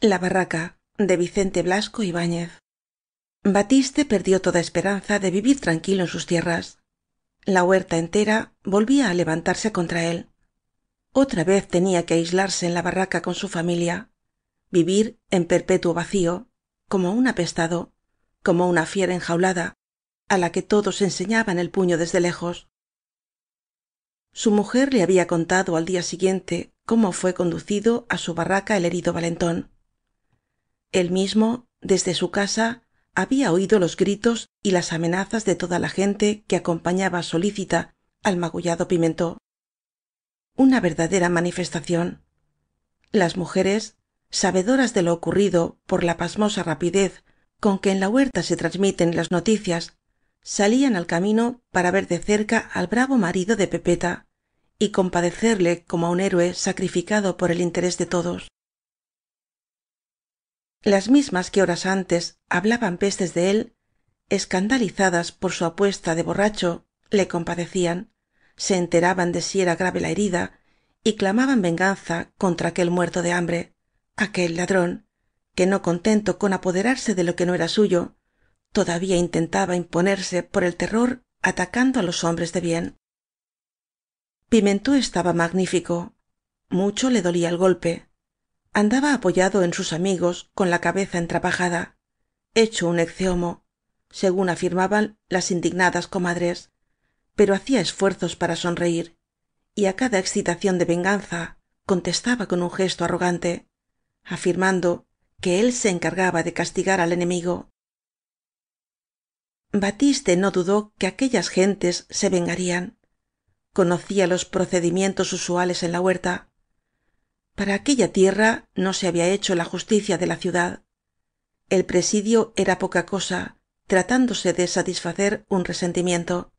la barraca de Vicente Blasco Ibáñez batiste perdió toda esperanza de vivir tranquilo en sus tierras la huerta entera volvía a levantarse contra él otra vez tenía que aislarse en la barraca con su familia vivir en perpetuo vacío como un apestado como una fiera enjaulada a la que todos enseñaban el puño desde lejos su mujer le había contado al día siguiente cómo fue conducido a su barraca el herido valentón el mismo desde su casa había oído los gritos y las amenazas de toda la gente que acompañaba solícita al magullado pimentó una verdadera manifestación las mujeres sabedoras de lo ocurrido por la pasmosa rapidez con que en la huerta se transmiten las noticias salían al camino para ver de cerca al bravo marido de pepeta y compadecerle como a un héroe sacrificado por el interés de todos las mismas que horas antes hablaban pestes de él escandalizadas por su apuesta de borracho le compadecían se enteraban de si era grave la herida y clamaban venganza contra aquel muerto de hambre aquel ladrón que no contento con apoderarse de lo que no era suyo todavía intentaba imponerse por el terror atacando a los hombres de bien pimentó estaba magnífico mucho le dolía el golpe andaba apoyado en sus amigos con la cabeza entrapajada hecho un mo, según afirmaban las indignadas comadres pero hacía esfuerzos para sonreír y a cada excitación de venganza contestaba con un gesto arrogante afirmando que él se encargaba de castigar al enemigo batiste no dudó que aquellas gentes se vengarían conocía los procedimientos usuales en la huerta para aquella tierra no se había hecho la justicia de la ciudad el presidio era poca cosa tratándose de satisfacer un resentimiento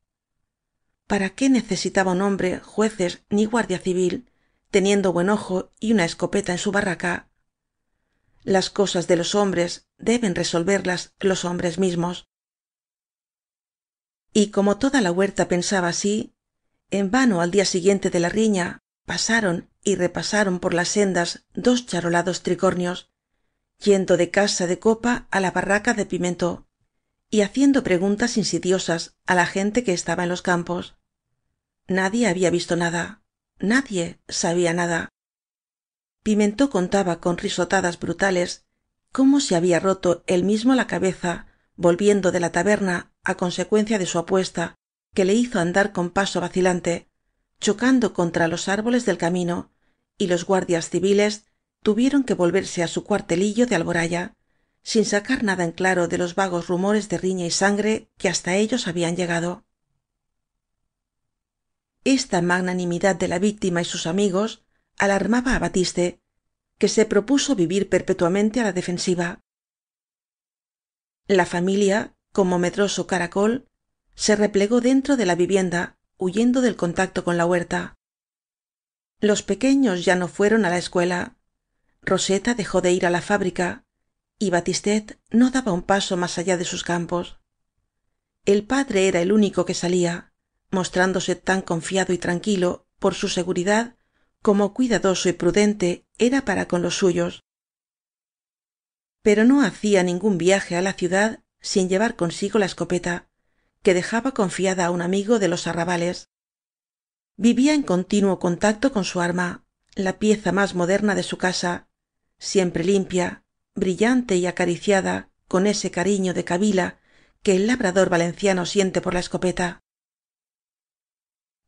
para qué necesitaba un hombre jueces ni guardia civil teniendo buen ojo y una escopeta en su barraca las cosas de los hombres deben resolverlas los hombres mismos y como toda la huerta pensaba así en vano al día siguiente de la riña pasaron y repasaron por las sendas dos charolados tricornios yendo de casa de copa á la barraca de pimentó y haciendo preguntas insidiosas á la gente que estaba en los campos nadie había visto nada nadie sabía nada pimentó contaba con risotadas brutales cómo se había roto él mismo la cabeza volviendo de la taberna á consecuencia de su apuesta que le hizo andar con paso vacilante chocando contra los árboles del camino y los guardias civiles tuvieron que volverse a su cuartelillo de alboraya sin sacar nada en claro de los vagos rumores de riña y sangre que hasta ellos habían llegado esta magnanimidad de la víctima y sus amigos alarmaba a batiste que se propuso vivir perpetuamente a la defensiva la familia como medroso caracol se replegó dentro de la vivienda huyendo del contacto con la huerta los pequeños ya no fueron a la escuela roseta dejó de ir a la fábrica y batistet no daba un paso más allá de sus campos el padre era el único que salía mostrándose tan confiado y tranquilo por su seguridad como cuidadoso y prudente era para con los suyos pero no hacía ningún viaje a la ciudad sin llevar consigo la escopeta que dejaba confiada a un amigo de los arrabales vivía en continuo contacto con su arma la pieza más moderna de su casa siempre limpia brillante y acariciada con ese cariño de cabila que el labrador valenciano siente por la escopeta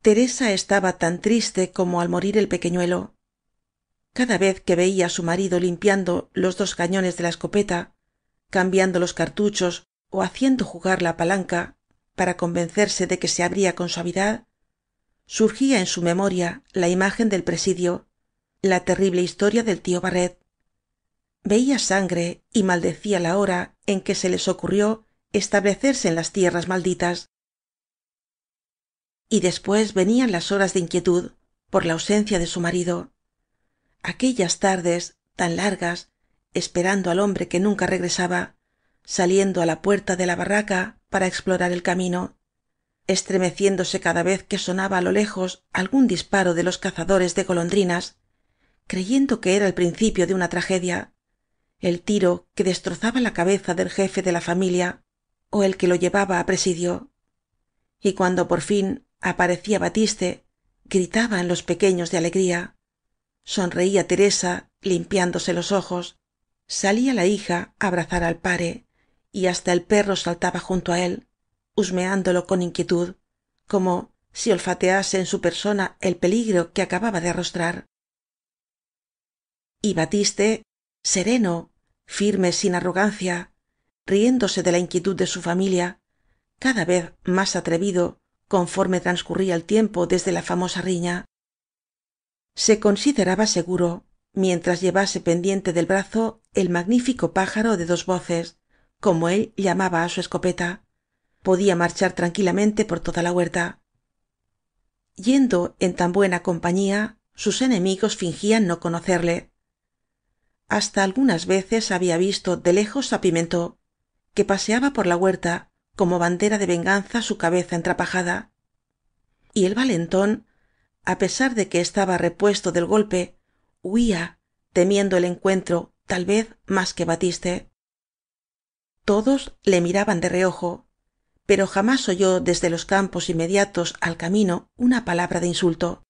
teresa estaba tan triste como al morir el pequeñuelo cada vez que veía a su marido limpiando los dos cañones de la escopeta cambiando los cartuchos o haciendo jugar la palanca para convencerse de que se abría con suavidad surgía en su memoria la imagen del presidio la terrible historia del tío barret veía sangre y maldecía la hora en que se les ocurrió establecerse en las tierras malditas y después venían las horas de inquietud por la ausencia de su marido aquellas tardes tan largas esperando al hombre que nunca regresaba saliendo a la puerta de la barraca para explorar el camino estremeciéndose cada vez que sonaba a lo lejos algún disparo de los cazadores de golondrinas creyendo que era el principio de una tragedia el tiro que destrozaba la cabeza del jefe de la familia o el que lo llevaba a presidio y cuando por fin aparecía batiste gritaba en los pequeños de alegría sonreía teresa limpiándose los ojos salía la hija a abrazar al pare y hasta el perro saltaba junto a él husmeándolo con inquietud como si olfatease en su persona el peligro que acababa de arrostrar y batiste sereno firme sin arrogancia riéndose de la inquietud de su familia cada vez más atrevido conforme transcurría el tiempo desde la famosa riña se consideraba seguro mientras llevase pendiente del brazo el magnífico pájaro de dos voces como él llamaba á su escopeta podía marchar tranquilamente por toda la huerta yendo en tan buena compañía sus enemigos fingían no conocerle hasta algunas veces había visto de lejos a pimentó que paseaba por la huerta como bandera de venganza su cabeza entrapajada y el valentón a pesar de que estaba repuesto del golpe huía temiendo el encuentro tal vez más que batiste todos le miraban de reojo pero jamás oyó desde los campos inmediatos al camino una palabra de insulto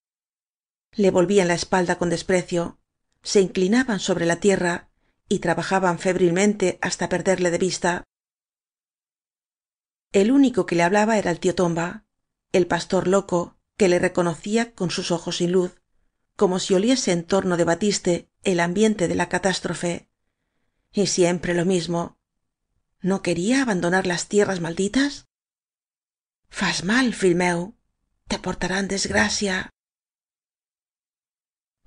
le volvían la espalda con desprecio se inclinaban sobre la tierra y trabajaban febrilmente hasta perderle de vista el único que le hablaba era el tío tomba el pastor loco que le reconocía con sus ojos sin luz como si oliese en torno de batiste el ambiente de la catástrofe y siempre lo mismo no quería abandonar las tierras malditas fas mal Filmeu! te portarán desgracia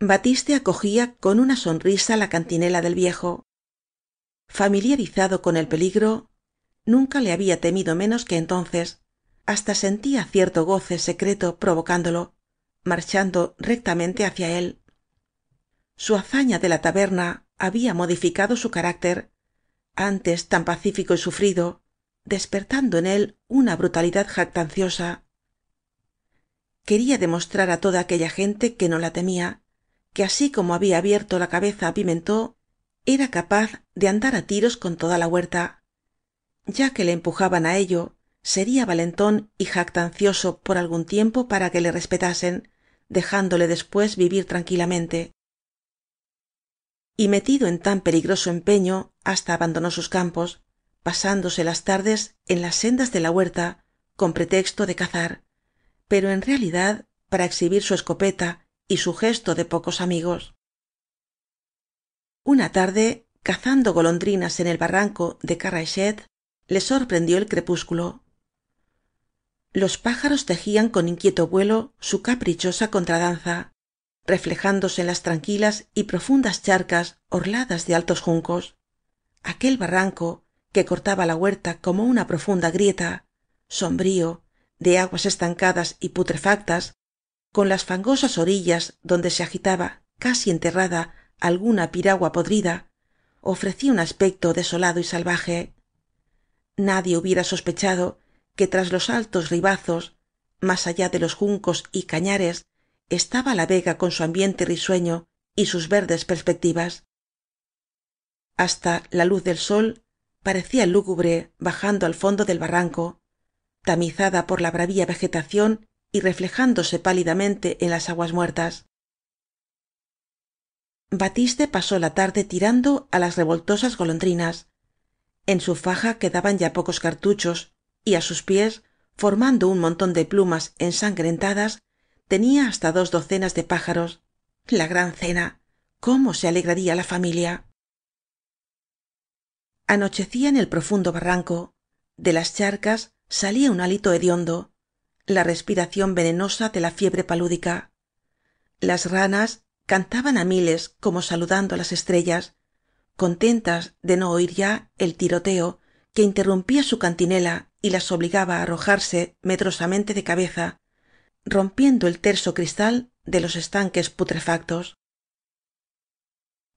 batiste acogía con una sonrisa la cantinela del viejo familiarizado con el peligro nunca le había temido menos que entonces hasta sentía cierto goce secreto provocándolo marchando rectamente hacia él su hazaña de la taberna había modificado su carácter antes tan pacífico y sufrido despertando en él una brutalidad jactanciosa quería demostrar a toda aquella gente que no la temía que así como había abierto la cabeza a pimentó era capaz de andar a tiros con toda la huerta ya que le empujaban a ello sería valentón y jactancioso por algún tiempo para que le respetasen dejándole después vivir tranquilamente y metido en tan peligroso empeño hasta abandonó sus campos pasándose las tardes en las sendas de la huerta con pretexto de cazar pero en realidad para exhibir su escopeta y su gesto de pocos amigos una tarde cazando golondrinas en el barranco de carraichet le sorprendió el crepúsculo los pájaros tejían con inquieto vuelo su caprichosa contradanza reflejándose en las tranquilas y profundas charcas orladas de altos juncos aquel barranco que cortaba la huerta como una profunda grieta sombrío de aguas estancadas y putrefactas con las fangosas orillas donde se agitaba casi enterrada alguna piragua podrida ofrecía un aspecto desolado y salvaje nadie hubiera sospechado que tras los altos ribazos más allá de los juncos y cañares estaba la vega con su ambiente risueño y sus verdes perspectivas hasta la luz del sol parecía lúgubre bajando al fondo del barranco tamizada por la bravía vegetación y reflejándose pálidamente en las aguas muertas batiste pasó la tarde tirando a las revoltosas golondrinas en su faja quedaban ya pocos cartuchos y a sus pies formando un montón de plumas ensangrentadas tenía hasta dos docenas de pájaros la gran cena cómo se alegraría la familia anochecía en el profundo barranco de las charcas salía un hálito hediondo la respiración venenosa de la fiebre palúdica las ranas cantaban a miles como saludando a las estrellas contentas de no oír ya el tiroteo que interrumpía su cantinela y las obligaba a arrojarse medrosamente de cabeza rompiendo el terso cristal de los estanques putrefactos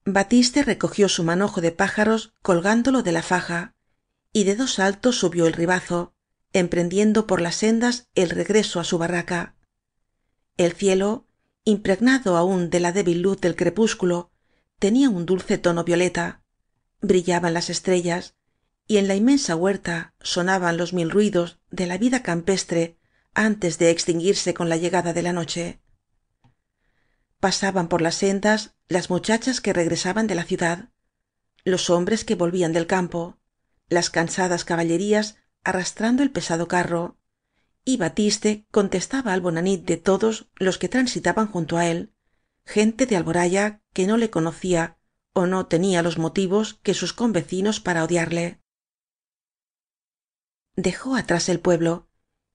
batiste recogió su manojo de pájaros colgándolo de la faja y de dos saltos subió el ribazo emprendiendo por las sendas el regreso a su barraca el cielo impregnado aún de la débil luz del crepúsculo tenía un dulce tono violeta brillaban las estrellas y en la inmensa huerta sonaban los mil ruidos de la vida campestre antes de extinguirse con la llegada de la noche pasaban por las sendas las muchachas que regresaban de la ciudad los hombres que volvían del campo las cansadas caballerías arrastrando el pesado carro y batiste contestaba al bonanit de todos los que transitaban junto a él gente de alboraya que no le conocía o no tenía los motivos que sus convecinos para odiarle dejó atrás el pueblo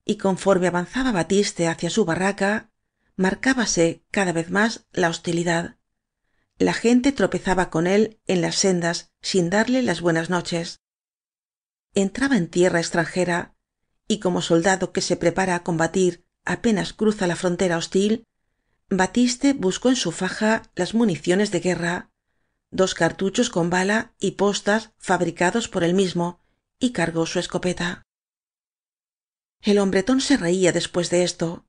y conforme avanzaba batiste hacia su barraca marcábase cada vez más la hostilidad la gente tropezaba con él en las sendas sin darle las buenas noches entraba en tierra extranjera y como soldado que se prepara a combatir apenas cruza la frontera hostil batiste buscó en su faja las municiones de guerra dos cartuchos con bala y postas fabricados por él mismo y cargó su escopeta el hombretón se reía después de esto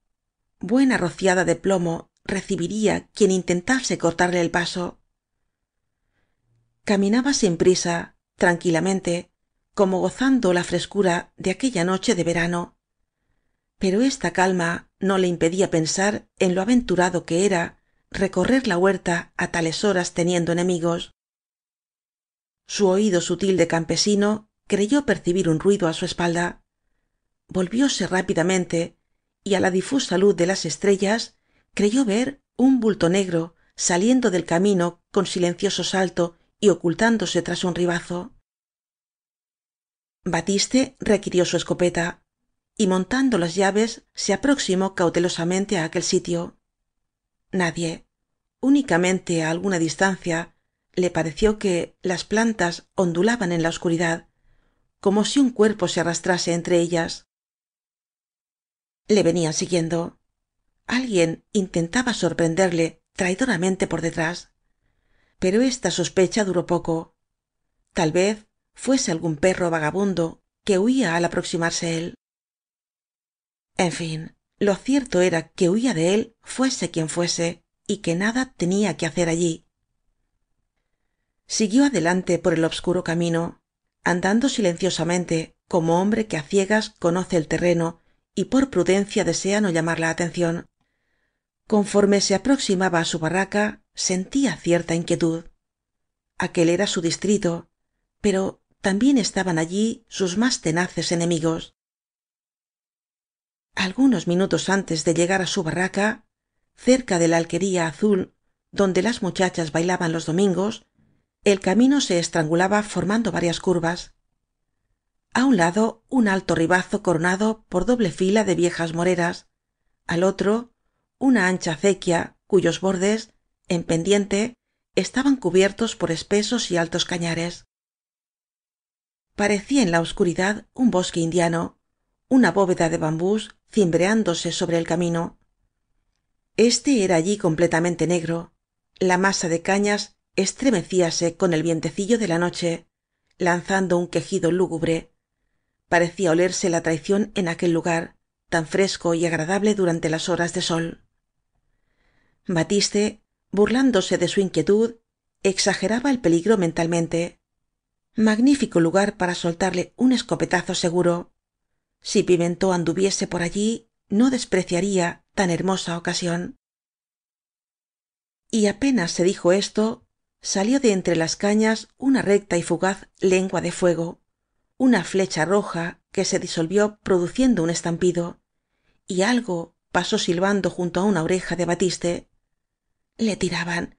buena rociada de plomo recibiría quien intentase cortarle el paso caminaba sin prisa tranquilamente como gozando la frescura de aquella noche de verano pero esta calma no le impedía pensar en lo aventurado que era recorrer la huerta a tales horas teniendo enemigos su oído sutil de campesino creyó percibir un ruido a su espalda volvióse rápidamente y á la difusa luz de las estrellas creyó ver un bulto negro saliendo del camino con silencioso salto y ocultándose tras un ribazo batiste requirió su escopeta y montando las llaves se aproximó cautelosamente a aquel sitio nadie únicamente a alguna distancia le pareció que las plantas ondulaban en la oscuridad como si un cuerpo se arrastrase entre ellas le venían siguiendo alguien intentaba sorprenderle traidoramente por detrás pero esta sospecha duró poco tal vez fuese algún perro vagabundo que huía al aproximarse él en fin lo cierto era que huía de él fuese quien fuese y que nada tenía que hacer allí siguió adelante por el obscuro camino andando silenciosamente como hombre que a ciegas conoce el terreno y por prudencia desea no llamar la atención conforme se aproximaba a su barraca sentía cierta inquietud aquel era su distrito pero también estaban allí sus más tenaces enemigos algunos minutos antes de llegar a su barraca cerca de la alquería azul donde las muchachas bailaban los domingos el camino se estrangulaba formando varias curvas a un lado un alto ribazo coronado por doble fila de viejas moreras al otro una ancha acequia cuyos bordes en pendiente estaban cubiertos por espesos y altos cañares parecía en la oscuridad un bosque indiano una bóveda de bambús cimbreándose sobre el camino este era allí completamente negro la masa de cañas estremecíase con el vientecillo de la noche lanzando un quejido lúgubre parecía olerse la traición en aquel lugar tan fresco y agradable durante las horas de sol batiste burlándose de su inquietud exageraba el peligro mentalmente magnífico lugar para soltarle un escopetazo seguro si pimentó anduviese por allí no despreciaría tan hermosa ocasión y apenas se dijo esto salió de entre las cañas una recta y fugaz lengua de fuego una flecha roja que se disolvió produciendo un estampido y algo pasó silbando junto a una oreja de batiste le tiraban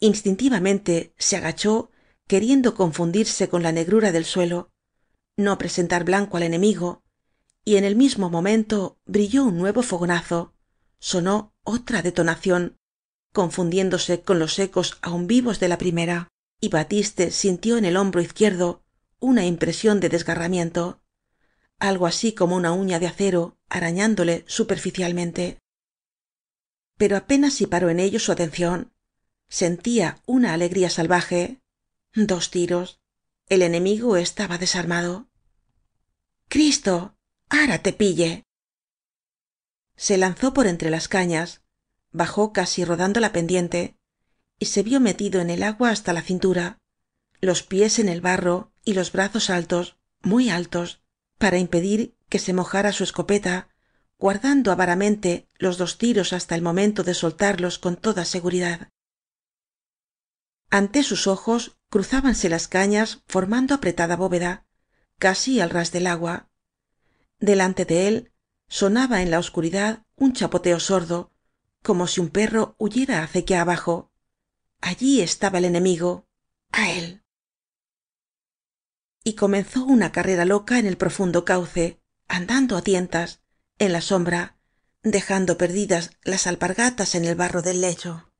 instintivamente se agachó queriendo confundirse con la negrura del suelo no presentar blanco al enemigo y en el mismo momento brilló un nuevo fogonazo sonó otra detonación confundiéndose con los ecos aún vivos de la primera y batiste sintió en el hombro izquierdo una impresión de desgarramiento algo así como una uña de acero arañándole superficialmente pero apenas si paró en ello su atención sentía una alegría salvaje dos tiros el enemigo estaba desarmado cristo ara te pille se lanzó por entre las cañas bajó casi rodando la pendiente y se vio metido en el agua hasta la cintura los pies en el barro y los brazos altos muy altos para impedir que se mojara su escopeta guardando avaramente los dos tiros hasta el momento de soltarlos con toda seguridad ante sus ojos cruzábanse las cañas formando apretada bóveda casi al ras del agua delante de él sonaba en la oscuridad un chapoteo sordo como si un perro huyera acequia abajo allí estaba el enemigo a él y comenzó una carrera loca en el profundo cauce andando a tientas en la sombra dejando perdidas las alpargatas en el barro del lecho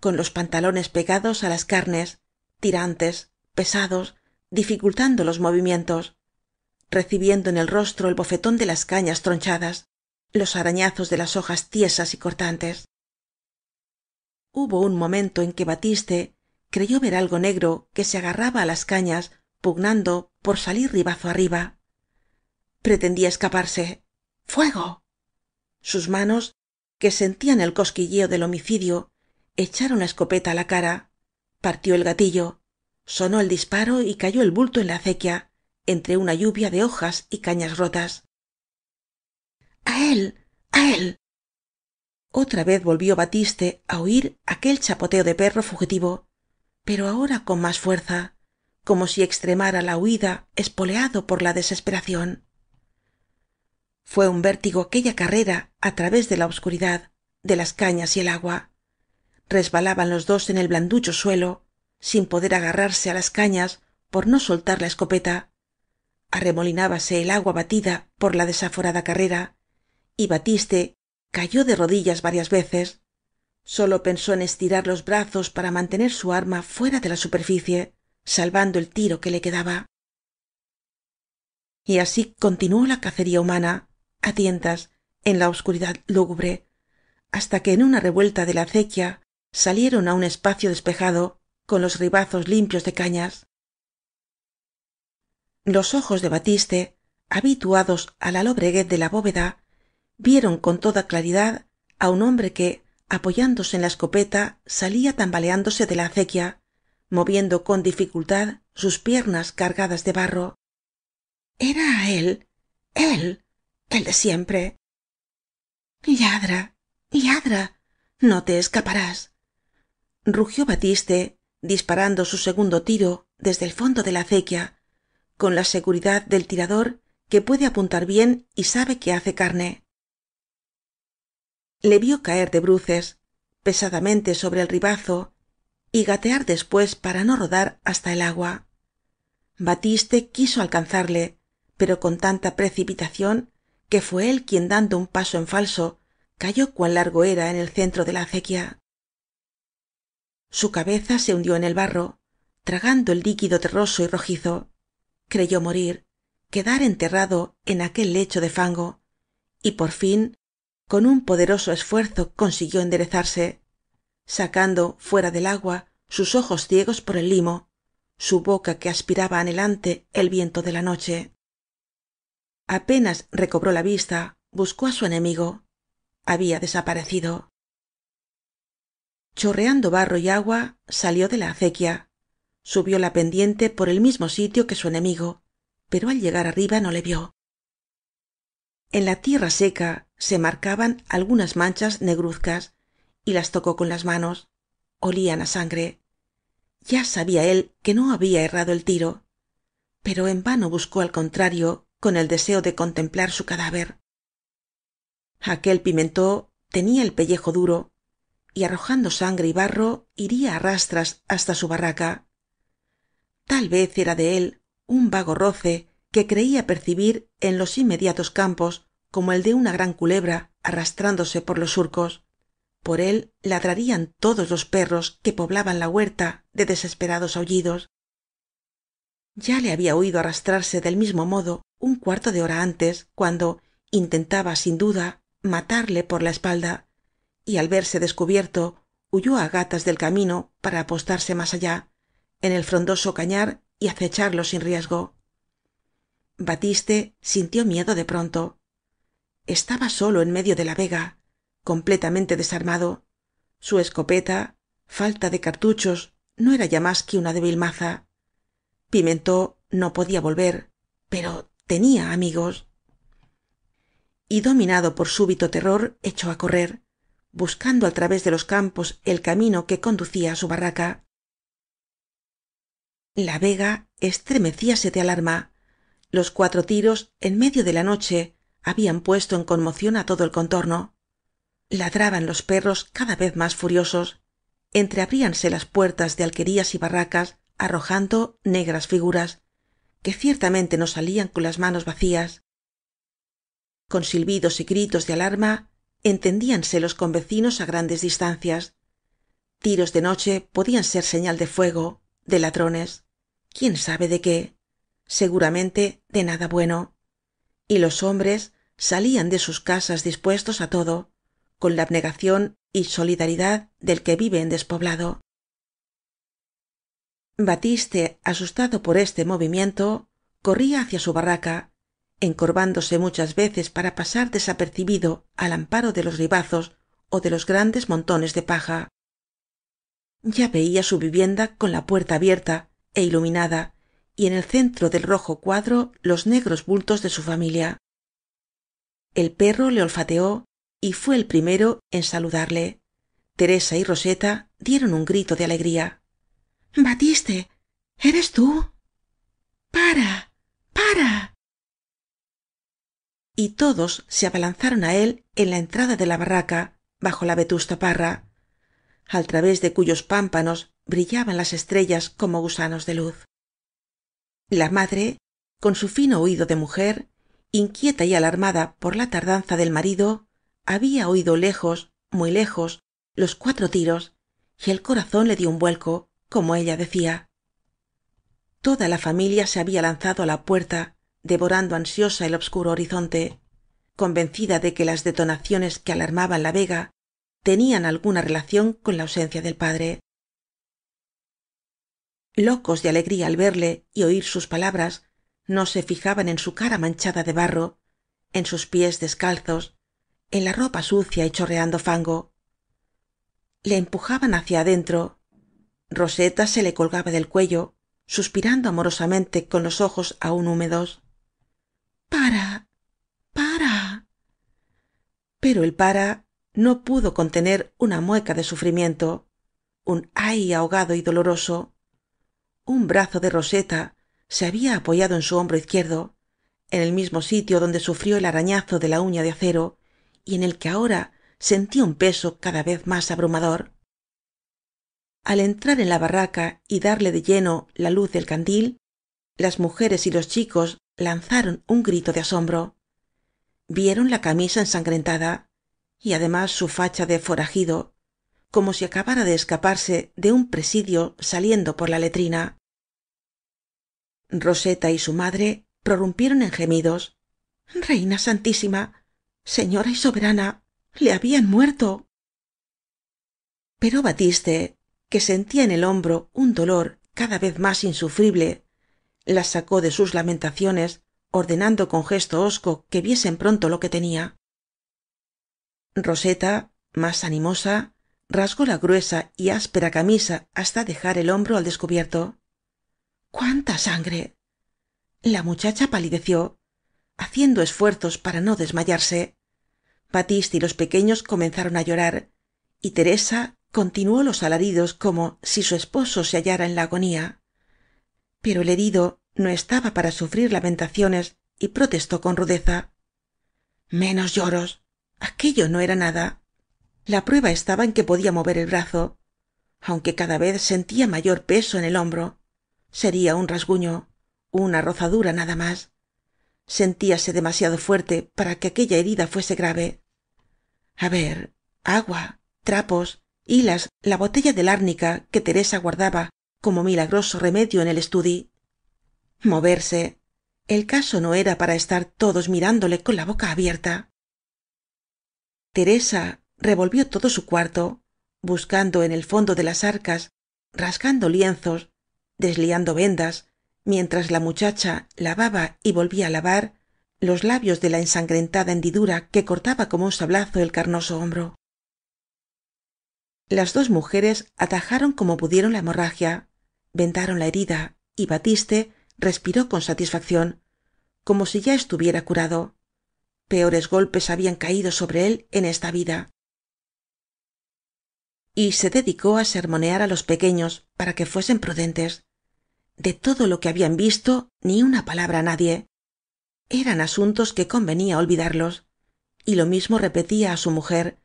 con los pantalones pegados á las carnes tirantes pesados dificultando los movimientos recibiendo en el rostro el bofetón de las cañas tronchadas los arañazos de las hojas tiesas y cortantes hubo un momento en que batiste creyó ver algo negro que se agarraba á las cañas pugnando por salir ribazo arriba pretendía escaparse fuego sus manos que sentían el cosquilleo del homicidio echaron la escopeta a la cara partió el gatillo sonó el disparo y cayó el bulto en la acequia entre una lluvia de hojas y cañas rotas a él ¡A él otra vez volvió batiste a oír aquel chapoteo de perro fugitivo pero ahora con más fuerza como si extremara la huida espoleado por la desesperación Fue un vértigo aquella carrera a través de la obscuridad de las cañas y el agua resbalaban los dos en el blanducho suelo sin poder agarrarse a las cañas por no soltar la escopeta arremolinábase el agua batida por la desaforada carrera y batiste cayó de rodillas varias veces sólo pensó en estirar los brazos para mantener su arma fuera de la superficie salvando el tiro que le quedaba y así continuó la cacería humana a tientas en la obscuridad lúgubre hasta que en una revuelta de la acequia salieron a un espacio despejado con los ribazos limpios de cañas los ojos de batiste habituados a la lobreguez de la bóveda vieron con toda claridad a un hombre que apoyándose en la escopeta salía tambaleándose de la acequia moviendo con dificultad sus piernas cargadas de barro era él él el de siempre lladra lladra no te escaparás rugió batiste disparando su segundo tiro desde el fondo de la acequia con la seguridad del tirador que puede apuntar bien y sabe que hace carne le vió caer de bruces pesadamente sobre el ribazo y gatear después para no rodar hasta el agua batiste quiso alcanzarle pero con tanta precipitación que fue él quien dando un paso en falso cayó cuan largo era en el centro de la acequia su cabeza se hundió en el barro tragando el líquido terroso y rojizo creyó morir quedar enterrado en aquel lecho de fango y por fin con un poderoso esfuerzo consiguió enderezarse sacando fuera del agua sus ojos ciegos por el limo su boca que aspiraba anhelante el viento de la noche apenas recobró la vista buscó á su enemigo había desaparecido chorreando barro y agua salió de la acequia subió la pendiente por el mismo sitio que su enemigo pero al llegar arriba no le vio. en la tierra seca se marcaban algunas manchas negruzcas y las tocó con las manos olían a sangre ya sabía él que no había errado el tiro pero en vano buscó al contrario con el deseo de contemplar su cadáver aquel pimentó tenía el pellejo duro y arrojando sangre y barro iría a rastras hasta su barraca tal vez era de él un vago roce que creía percibir en los inmediatos campos como el de una gran culebra arrastrándose por los surcos por él ladrarían todos los perros que poblaban la huerta de desesperados aullidos ya le había oído arrastrarse del mismo modo un cuarto de hora antes cuando intentaba sin duda matarle por la espalda y al verse descubierto huyó a gatas del camino para apostarse más allá en el frondoso cañar y acecharlo sin riesgo batiste sintió miedo de pronto estaba solo en medio de la vega completamente desarmado su escopeta falta de cartuchos no era ya más que una débil maza pimentó no podía volver pero tenía amigos y dominado por súbito terror echó á correr buscando al través de los campos el camino que conducía a su barraca la vega estremecíase de alarma los cuatro tiros en medio de la noche habían puesto en conmoción a todo el contorno ladraban los perros cada vez más furiosos entreabríanse las puertas de alquerías y barracas arrojando negras figuras que ciertamente no salían con las manos vacías con silbidos y gritos de alarma entendíanse los convecinos á grandes distancias tiros de noche podían ser señal de fuego de ladrones quién sabe de qué seguramente de nada bueno y los hombres salían de sus casas dispuestos á todo con la abnegación y solidaridad del que vive en despoblado batiste asustado por este movimiento corría hacia su barraca encorvándose muchas veces para pasar desapercibido al amparo de los ribazos o de los grandes montones de paja ya veía su vivienda con la puerta abierta e iluminada y en el centro del rojo cuadro los negros bultos de su familia el perro le olfateó y fue el primero en saludarle teresa y roseta dieron un grito de alegría batiste eres tú para para y todos se abalanzaron a él en la entrada de la barraca bajo la vetusta parra al través de cuyos pámpanos brillaban las estrellas como gusanos de luz la madre con su fino oído de mujer inquieta y alarmada por la tardanza del marido había oído lejos muy lejos los cuatro tiros y el corazón le dio un vuelco como ella decía toda la familia se había lanzado a la puerta devorando ansiosa el obscuro horizonte convencida de que las detonaciones que alarmaban la vega tenían alguna relación con la ausencia del padre locos de alegría al verle y oír sus palabras no se fijaban en su cara manchada de barro en sus pies descalzos en la ropa sucia y chorreando fango le empujaban hacia adentro roseta se le colgaba del cuello suspirando amorosamente con los ojos aún húmedos para para pero el para no pudo contener una mueca de sufrimiento un ay ahogado y doloroso un brazo de roseta se había apoyado en su hombro izquierdo en el mismo sitio donde sufrió el arañazo de la uña de acero y en el que ahora sentía un peso cada vez más abrumador al entrar en la barraca y darle de lleno la luz del candil las mujeres y los chicos lanzaron un grito de asombro vieron la camisa ensangrentada y además su facha de forajido como si acabara de escaparse de un presidio saliendo por la letrina roseta y su madre prorrumpieron en gemidos reina santísima señora y soberana le habían muerto pero batiste que sentía en el hombro un dolor cada vez más insufrible la sacó de sus lamentaciones ordenando con gesto hosco que viesen pronto lo que tenía roseta más animosa rasgó la gruesa y áspera camisa hasta dejar el hombro al descubierto cuánta sangre la muchacha palideció haciendo esfuerzos para no desmayarse batiste y los pequeños comenzaron a llorar y teresa continuó los alaridos como si su esposo se hallara en la agonía pero el herido no estaba para sufrir lamentaciones y protestó con rudeza menos lloros aquello no era nada la prueba estaba en que podía mover el brazo aunque cada vez sentía mayor peso en el hombro sería un rasguño una rozadura nada más sentíase demasiado fuerte para que aquella herida fuese grave a ver agua trapos hilas la botella de lárnica que teresa guardaba como milagroso remedio en el estudi moverse el caso no era para estar todos mirándole con la boca abierta teresa revolvió todo su cuarto buscando en el fondo de las arcas rasgando lienzos desliando vendas mientras la muchacha lavaba y volvía á lavar los labios de la ensangrentada hendidura que cortaba como un sablazo el carnoso hombro las dos mujeres atajaron como pudieron la hemorragia vendaron la herida y batiste respiró con satisfacción como si ya estuviera curado peores golpes habían caído sobre él en esta vida y se dedicó a sermonear a los pequeños para que fuesen prudentes de todo lo que habían visto ni una palabra a nadie eran asuntos que convenía olvidarlos y lo mismo repetía a su mujer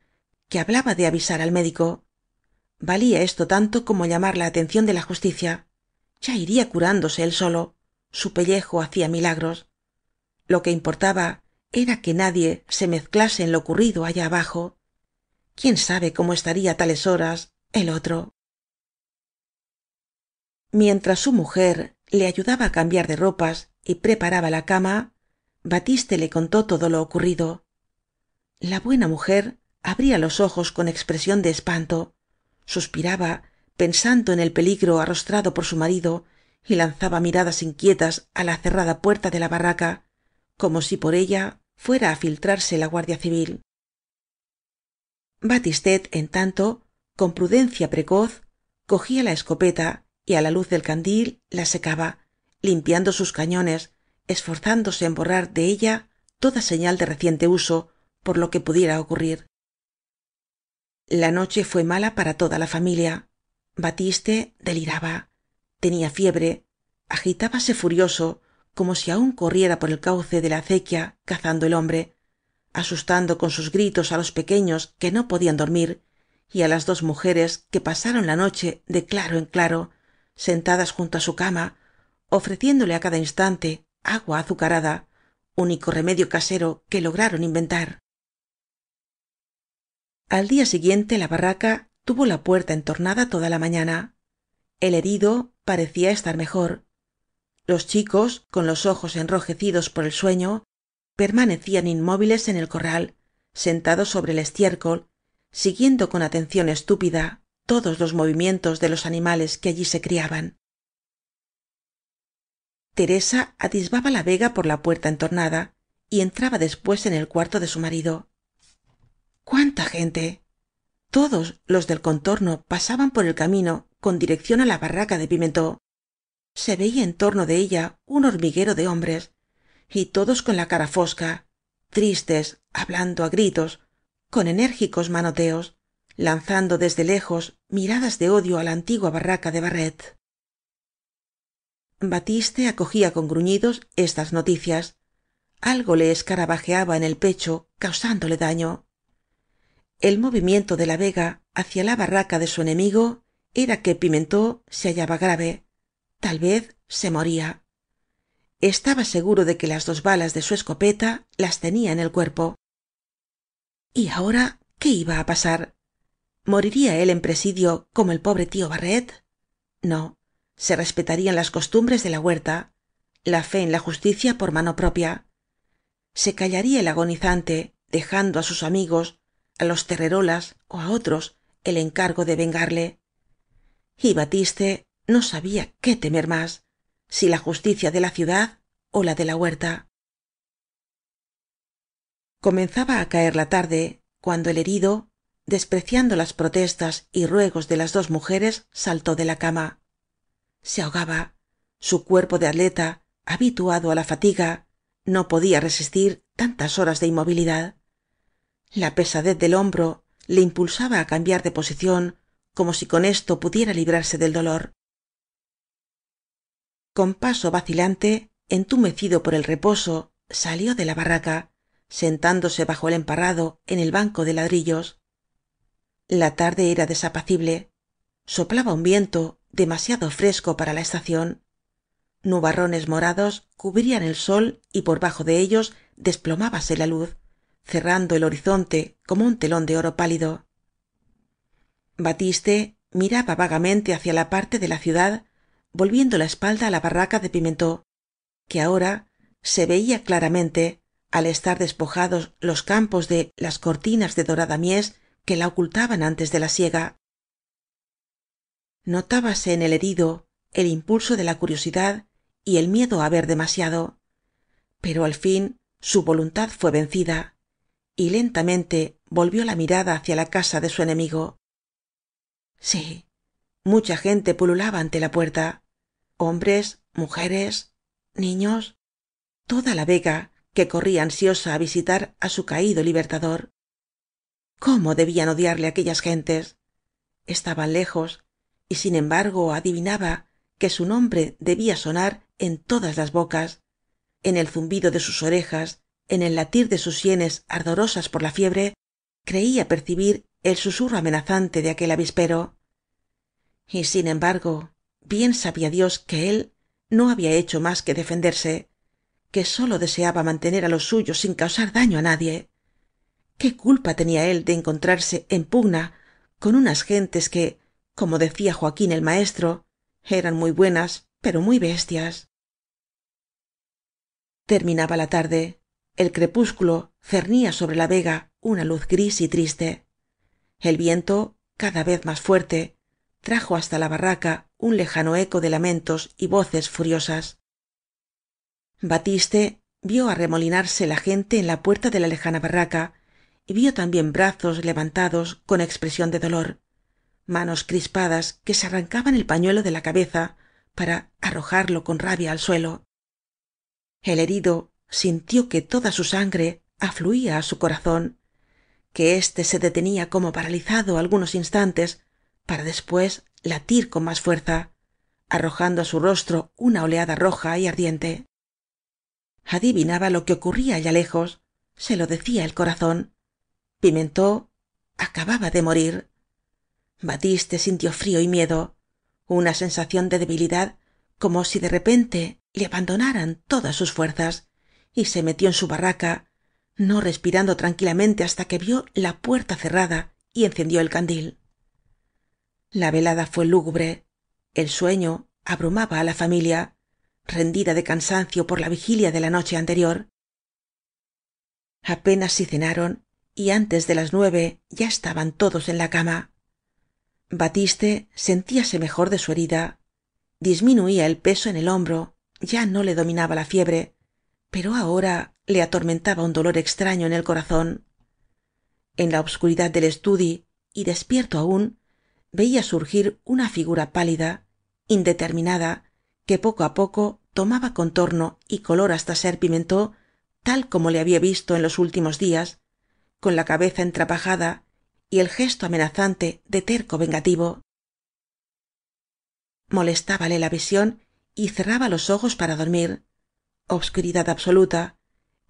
que hablaba de avisar al médico valía esto tanto como llamar la atención de la justicia ya iría curándose él solo su pellejo hacía milagros lo que importaba era que nadie se mezclase en lo ocurrido allá abajo quién sabe cómo estaría tales horas el otro mientras su mujer le ayudaba a cambiar de ropas y preparaba la cama batiste le contó todo lo ocurrido la buena mujer abría los ojos con expresión de espanto suspiraba pensando en el peligro arrostrado por su marido y lanzaba miradas inquietas a la cerrada puerta de la barraca como si por ella fuera a filtrarse la guardia civil batistet en tanto con prudencia precoz cogía la escopeta y a la luz del candil la secaba limpiando sus cañones esforzándose en borrar de ella toda señal de reciente uso por lo que pudiera ocurrir la noche fué mala para toda la familia batiste deliraba tenía fiebre agitábase furioso como si aún corriera por el cauce de la acequia cazando el hombre asustando con sus gritos á los pequeños que no podían dormir y á las dos mujeres que pasaron la noche de claro en claro sentadas junto á su cama ofreciéndole á cada instante agua azucarada único remedio casero que lograron inventar al día siguiente la barraca tuvo la puerta entornada toda la mañana el herido parecía estar mejor los chicos con los ojos enrojecidos por el sueño permanecían inmóviles en el corral sentados sobre el estiércol siguiendo con atención estúpida todos los movimientos de los animales que allí se criaban teresa atisbaba la vega por la puerta entornada y entraba después en el cuarto de su marido cuánta gente todos los del contorno pasaban por el camino con dirección á la barraca de pimentó se veía en torno de ella un hormiguero de hombres y todos con la cara fosca tristes hablando á gritos con enérgicos manoteos lanzando desde lejos miradas de odio a la antigua barraca de barret batiste acogía con gruñidos estas noticias algo le escarabajeaba en el pecho causándole daño el movimiento de la vega hacia la barraca de su enemigo era que pimentó se hallaba grave tal vez se moría estaba seguro de que las dos balas de su escopeta las tenía en el cuerpo y ahora qué iba a pasar moriría él en presidio como el pobre tío barret no se respetarían las costumbres de la huerta la fe en la justicia por mano propia se callaría el agonizante dejando a sus amigos a los terrerolas o a otros el encargo de vengarle y batiste no sabía qué temer más si la justicia de la ciudad o la de la huerta comenzaba a caer la tarde cuando el herido despreciando las protestas y ruegos de las dos mujeres saltó de la cama se ahogaba su cuerpo de atleta habituado a la fatiga no podía resistir tantas horas de inmovilidad la pesadez del hombro le impulsaba a cambiar de posición como si con esto pudiera librarse del dolor con paso vacilante entumecido por el reposo salió de la barraca sentándose bajo el emparrado en el banco de ladrillos la tarde era desapacible soplaba un viento demasiado fresco para la estación nubarrones morados cubrían el sol y por bajo de ellos desplomábase la luz cerrando el horizonte como un telón de oro pálido batiste miraba vagamente hacia la parte de la ciudad volviendo la espalda a la barraca de pimentó que ahora se veía claramente al estar despojados los campos de las cortinas de dorada mies que la ocultaban antes de la siega notábase en el herido el impulso de la curiosidad y el miedo a ver demasiado pero al fin su voluntad fue vencida y lentamente volvió la mirada hacia la casa de su enemigo sí mucha gente pululaba ante la puerta hombres mujeres niños toda la vega que corría ansiosa a visitar a su caído libertador cómo debían odiarle aquellas gentes estaban lejos y sin embargo adivinaba que su nombre debía sonar en todas las bocas en el zumbido de sus orejas en el latir de sus sienes ardorosas por la fiebre creía percibir el susurro amenazante de aquel avispero y sin embargo bien sabía dios que él no había hecho más que defenderse que sólo deseaba mantener a los suyos sin causar daño a nadie qué culpa tenía él de encontrarse en pugna con unas gentes que como decía joaquín el maestro eran muy buenas pero muy bestias terminaba la tarde el crepúsculo cernía sobre la vega una luz gris y triste el viento cada vez más fuerte trajo hasta la barraca un lejano eco de lamentos y voces furiosas batiste vió arremolinarse la gente en la puerta de la lejana barraca vio también brazos levantados con expresión de dolor manos crispadas que se arrancaban el pañuelo de la cabeza para arrojarlo con rabia al suelo el herido sintió que toda su sangre afluía a su corazón que éste se detenía como paralizado algunos instantes para después latir con más fuerza arrojando a su rostro una oleada roja y ardiente adivinaba lo que ocurría allá lejos se lo decía el corazón pimentó acababa de morir batiste sintió frío y miedo una sensación de debilidad como si de repente le abandonaran todas sus fuerzas y se metió en su barraca no respirando tranquilamente hasta que vió la puerta cerrada y encendió el candil la velada fue lúgubre el sueño abrumaba a la familia rendida de cansancio por la vigilia de la noche anterior apenas si cenaron y antes de las nueve ya estaban todos en la cama batiste sentíase mejor de su herida disminuía el peso en el hombro ya no le dominaba la fiebre pero ahora le atormentaba un dolor extraño en el corazón en la obscuridad del estudi y despierto aún veía surgir una figura pálida indeterminada que poco a poco tomaba contorno y color hasta ser pimentó tal como le había visto en los últimos días con la cabeza entrapajada y el gesto amenazante de terco vengativo molestábale la visión y cerraba los ojos para dormir obscuridad absoluta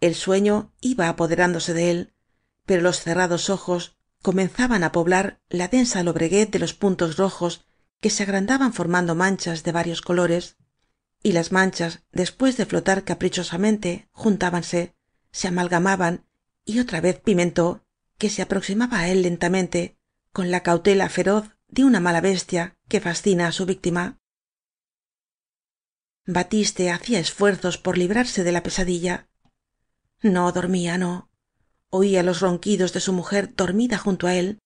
el sueño iba apoderándose de él pero los cerrados ojos comenzaban a poblar la densa lobreguez de los puntos rojos que se agrandaban formando manchas de varios colores y las manchas después de flotar caprichosamente juntábanse se amalgamaban y otra vez pimentó que se aproximaba a él lentamente con la cautela feroz de una mala bestia que fascina a su víctima batiste hacía esfuerzos por librarse de la pesadilla no dormía no oía los ronquidos de su mujer dormida junto a él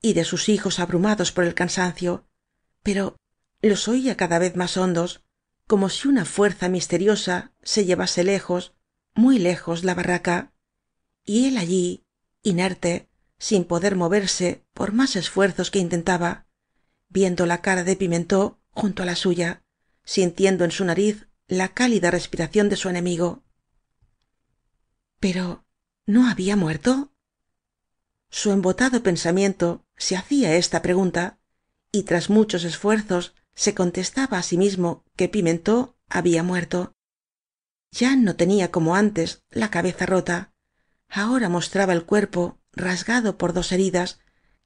y de sus hijos abrumados por el cansancio pero los oía cada vez más hondos como si una fuerza misteriosa se llevase lejos muy lejos la barraca y él allí inerte sin poder moverse por más esfuerzos que intentaba viendo la cara de pimentó junto a la suya sintiendo en su nariz la cálida respiración de su enemigo pero no había muerto su embotado pensamiento se hacía esta pregunta y tras muchos esfuerzos se contestaba a sí mismo que pimentó había muerto ya no tenía como antes la cabeza rota ahora mostraba el cuerpo rasgado por dos heridas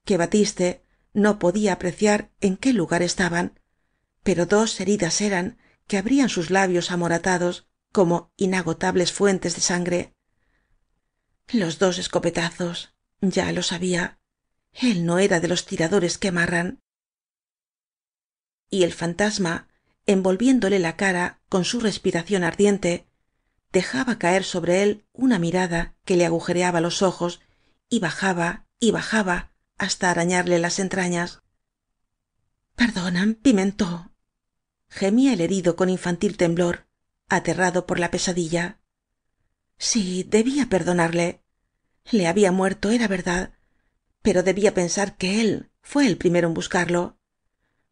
que batiste no podía apreciar en qué lugar estaban pero dos heridas eran que abrían sus labios amoratados como inagotables fuentes de sangre los dos escopetazos ya lo sabía él no era de los tiradores que amarran y el fantasma envolviéndole la cara con su respiración ardiente dejaba caer sobre él una mirada que le agujereaba los ojos y bajaba y bajaba hasta arañarle las entrañas perdonan pimentó gemía el herido con infantil temblor aterrado por la pesadilla sí debía perdonarle le había muerto era verdad pero debía pensar que él fue el primero en buscarlo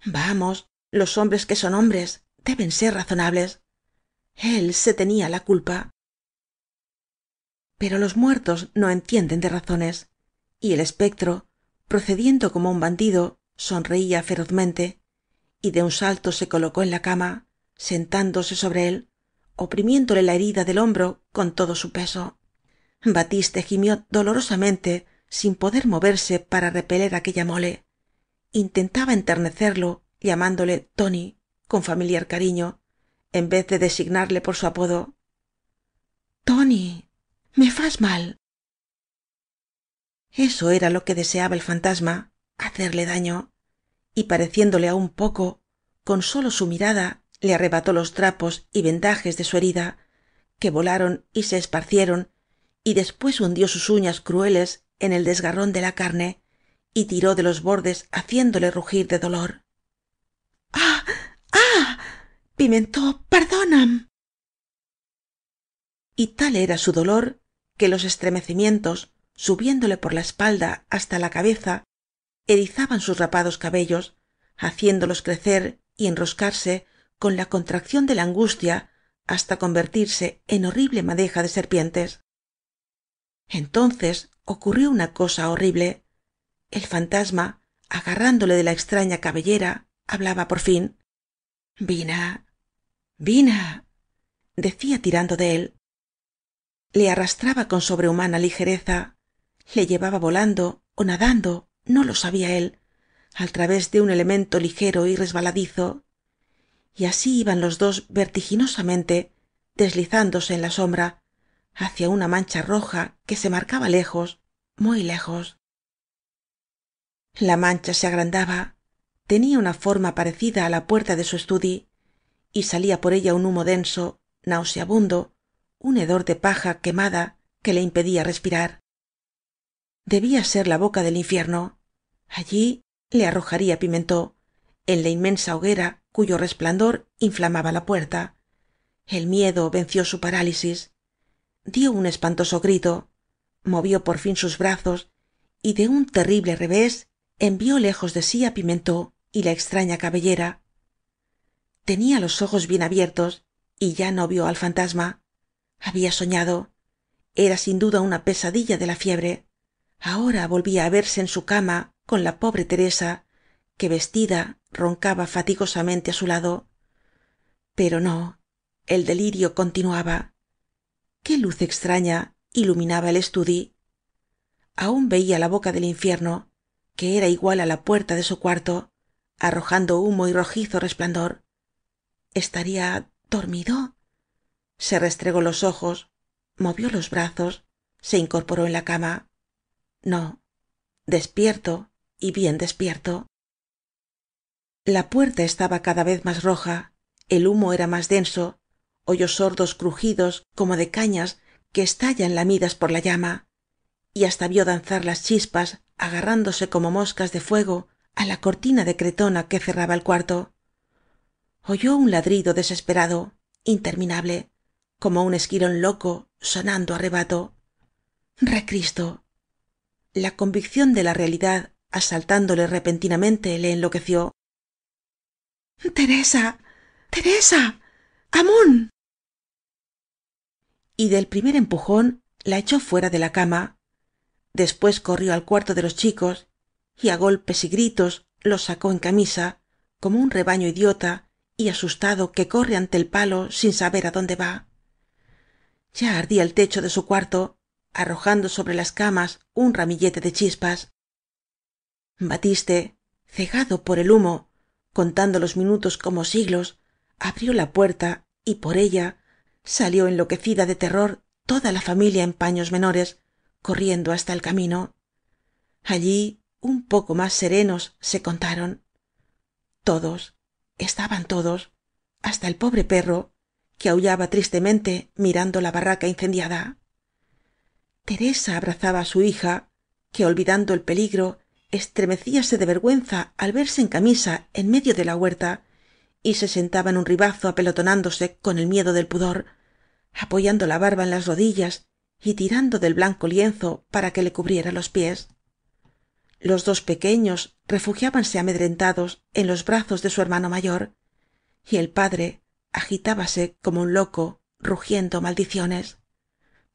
vamos los hombres que son hombres deben ser razonables él se tenía la culpa pero los muertos no entienden de razones y el espectro procediendo como un bandido sonreía ferozmente y de un salto se colocó en la cama sentándose sobre él oprimiéndole la herida del hombro con todo su peso batiste gimió dolorosamente sin poder moverse para repeler aquella mole intentaba enternecerlo llamándole Tony, con familiar cariño en vez de designarle por su apodo —¡Tony, me fas mal eso era lo que deseaba el fantasma hacerle daño y pareciéndole aún poco con sólo su mirada le arrebató los trapos y vendajes de su herida que volaron y se esparcieron y después hundió sus uñas crueles en el desgarrón de la carne y tiró de los bordes haciéndole rugir de dolor ¡Ah! pimentó perdona'm y tal era su dolor que los estremecimientos subiéndole por la espalda hasta la cabeza erizaban sus rapados cabellos haciéndolos crecer y enroscarse con la contracción de la angustia hasta convertirse en horrible madeja de serpientes entonces ocurrió una cosa horrible el fantasma agarrándole de la extraña cabellera hablaba por fin vina vina decía tirando de él le arrastraba con sobrehumana ligereza le llevaba volando ó nadando no lo sabía él al través de un elemento ligero y resbaladizo y así iban los dos vertiginosamente deslizándose en la sombra hacia una mancha roja que se marcaba lejos muy lejos la mancha se agrandaba tenía una forma parecida á la puerta de su estudi y salía por ella un humo denso nauseabundo un hedor de paja quemada que le impedía respirar debía ser la boca del infierno allí le arrojaría pimentó en la inmensa hoguera cuyo resplandor inflamaba la puerta el miedo venció su parálisis Dio un espantoso grito movió por fin sus brazos y de un terrible revés envió lejos de sí a pimentó y la extraña cabellera tenía los ojos bien abiertos y ya no vio al fantasma había soñado era sin duda una pesadilla de la fiebre ahora volvía a verse en su cama con la pobre teresa que vestida roncaba fatigosamente a su lado pero no el delirio continuaba qué luz extraña iluminaba el estudi aún veía la boca del infierno que era igual a la puerta de su cuarto arrojando humo y rojizo resplandor estaría dormido se restregó los ojos movió los brazos se incorporó en la cama no despierto y bien despierto la puerta estaba cada vez más roja el humo era más denso oyó sordos crujidos como de cañas que estallan lamidas por la llama y hasta vio danzar las chispas agarrándose como moscas de fuego a la cortina de cretona que cerraba el cuarto oyó un ladrido desesperado interminable como un esquirón loco sonando arrebato rebato cristo la convicción de la realidad asaltándole repentinamente le enloqueció teresa teresa amón y del primer empujón la echó fuera de la cama después corrió al cuarto de los chicos y a golpes y gritos los sacó en camisa como un rebaño idiota y asustado que corre ante el palo sin saber a dónde va ya ardía el techo de su cuarto arrojando sobre las camas un ramillete de chispas batiste cegado por el humo contando los minutos como siglos abrió la puerta y por ella salió enloquecida de terror toda la familia en paños menores corriendo hasta el camino allí un poco más serenos se contaron todos estaban todos hasta el pobre perro que aullaba tristemente mirando la barraca incendiada teresa abrazaba a su hija que olvidando el peligro estremecíase de vergüenza al verse en camisa en medio de la huerta y se sentaba en un ribazo apelotonándose con el miedo del pudor apoyando la barba en las rodillas y tirando del blanco lienzo para que le cubriera los pies los dos pequeños refugiábanse amedrentados en los brazos de su hermano mayor y el padre agitábase como un loco rugiendo maldiciones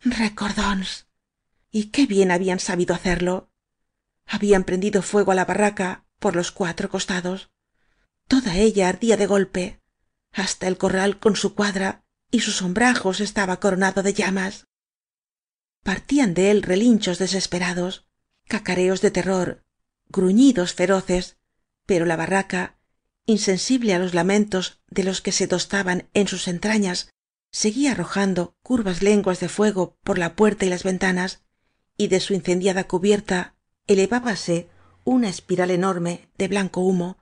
—¡Recordons! y qué bien habían sabido hacerlo habían prendido fuego a la barraca por los cuatro costados toda ella ardía de golpe hasta el corral con su cuadra y sus sombrajos estaba coronado de llamas partían de él relinchos desesperados cacareos de terror gruñidos feroces pero la barraca insensible a los lamentos de los que se tostaban en sus entrañas seguía arrojando curvas lenguas de fuego por la puerta y las ventanas y de su incendiada cubierta elevábase una espiral enorme de blanco humo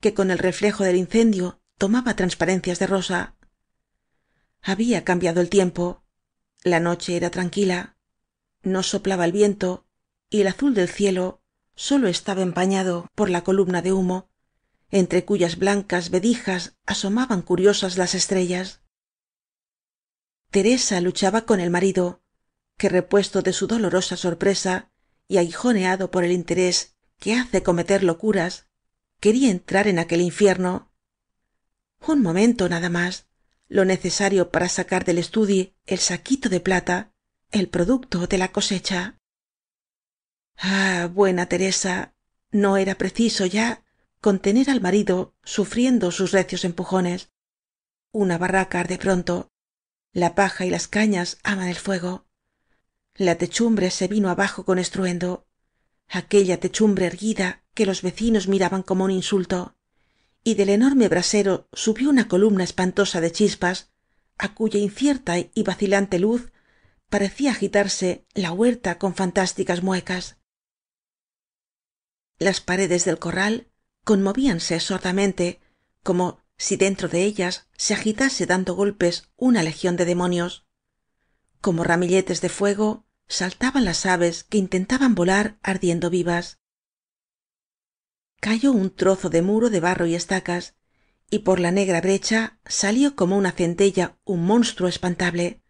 que con el reflejo del incendio tomaba transparencias de rosa había cambiado el tiempo la noche era tranquila no soplaba el viento y el azul del cielo sólo estaba empañado por la columna de humo entre cuyas blancas vedijas asomaban curiosas las estrellas teresa luchaba con el marido que repuesto de su dolorosa sorpresa y aguijoneado por el interés que hace cometer locuras quería entrar en aquel infierno un momento nada más lo necesario para sacar del estudi el saquito de plata el producto de la cosecha Ah, buena teresa no era preciso ya contener al marido sufriendo sus recios empujones una barraca arde pronto la paja y las cañas aman el fuego la techumbre se vino abajo con estruendo aquella techumbre erguida que los vecinos miraban como un insulto y del enorme brasero subió una columna espantosa de chispas a cuya incierta y vacilante luz parecía agitarse la huerta con fantásticas muecas las paredes del corral conmovíanse sordamente como si dentro de ellas se agitase dando golpes una legión de demonios como ramilletes de fuego saltaban las aves que intentaban volar ardiendo vivas cayó un trozo de muro de barro y estacas y por la negra brecha salió como una centella un monstruo espantable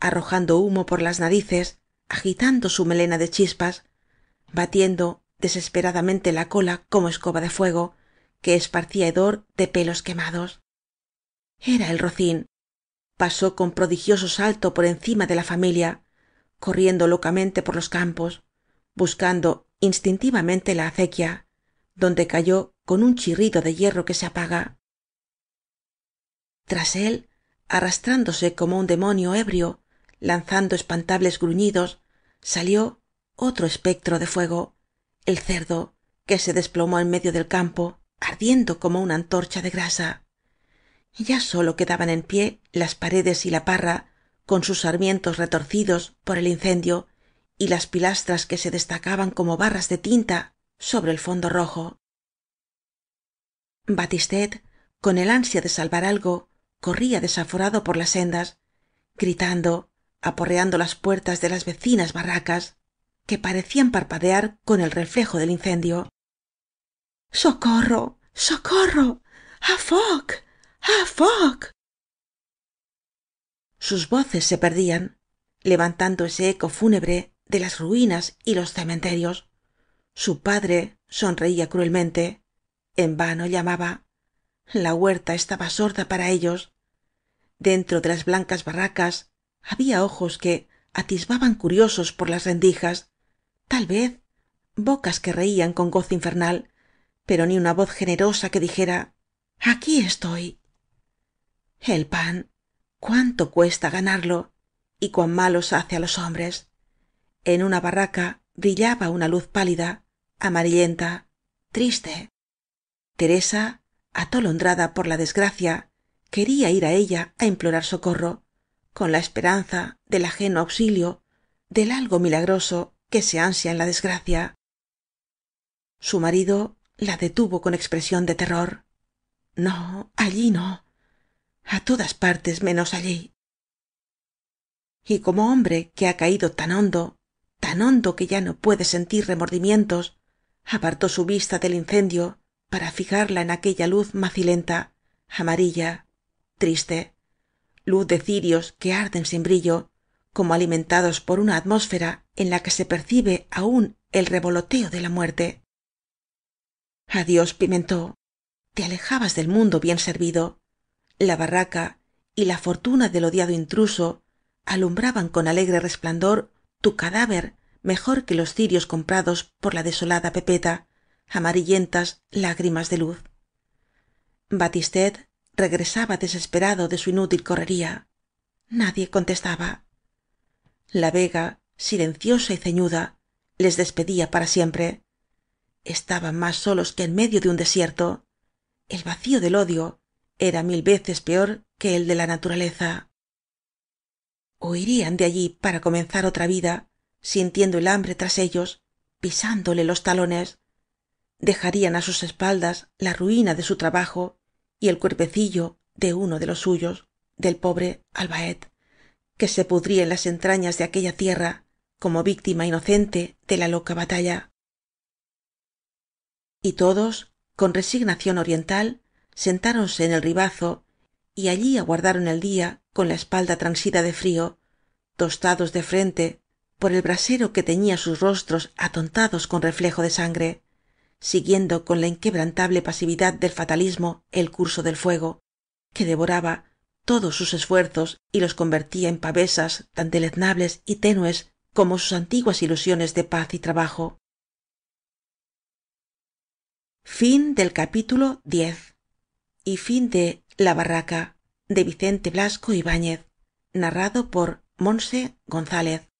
arrojando humo por las narices agitando su melena de chispas batiendo desesperadamente la cola como escoba de fuego que esparcía hedor de pelos quemados era el rocín pasó con prodigioso salto por encima de la familia corriendo locamente por los campos buscando instintivamente la acequia donde cayó con un chirrido de hierro que se apaga tras él arrastrándose como un demonio ebrio lanzando espantables gruñidos salió otro espectro de fuego el cerdo que se desplomó en medio del campo ardiendo como una antorcha de grasa ya sólo quedaban en pie las paredes y la parra con sus sarmientos retorcidos por el incendio y las pilastras que se destacaban como barras de tinta sobre el fondo rojo batistet con el ansia de salvar algo corría desaforado por las sendas gritando aporreando las puertas de las vecinas barracas que parecían parpadear con el reflejo del incendio socorro socorro a foc a foc sus voces se perdían levantando ese eco fúnebre de las ruinas y los cementerios su padre sonreía cruelmente en vano llamaba la huerta estaba sorda para ellos dentro de las blancas barracas había ojos que atisbaban curiosos por las rendijas tal vez bocas que reían con gozo infernal pero ni una voz generosa que dijera aquí estoy el pan cuánto cuesta ganarlo y cuán malos hace a los hombres en una barraca brillaba una luz pálida amarillenta triste teresa atolondrada por la desgracia quería ir a ella a implorar socorro con la esperanza del ajeno auxilio del algo milagroso que se ansia en la desgracia su marido la detuvo con expresión de terror no allí no a todas partes menos allí y como hombre que ha caído tan hondo tan hondo que ya no puede sentir remordimientos apartó su vista del incendio para fijarla en aquella luz macilenta amarilla triste luz de cirios que arden sin brillo como alimentados por una atmósfera en la que se percibe aún el revoloteo de la muerte adiós pimentó te alejabas del mundo bien servido la barraca y la fortuna del odiado intruso alumbraban con alegre resplandor tu cadáver mejor que los cirios comprados por la desolada pepeta amarillentas lágrimas de luz batistet regresaba desesperado de su inútil correría nadie contestaba la vega silenciosa y ceñuda les despedía para siempre estaban más solos que en medio de un desierto el vacío del odio era mil veces peor que el de la naturaleza huirían de allí para comenzar otra vida sintiendo el hambre tras ellos pisándole los talones dejarían a sus espaldas la ruina de su trabajo y el cuerpecillo de uno de los suyos del pobre albaet que se pudría en las entrañas de aquella tierra como víctima inocente de la loca batalla y todos con resignación oriental sentáronse en el ribazo y allí aguardaron el día con la espalda transida de frío tostados de frente por el brasero que teñía sus rostros atontados con reflejo de sangre siguiendo con la inquebrantable pasividad del fatalismo el curso del fuego que devoraba todos sus esfuerzos y los convertía en pavesas tan deleznables y tenues como sus antiguas ilusiones de paz y trabajo Fin capítulo y de la barraca de vicente blasco ibáñez narrado por González.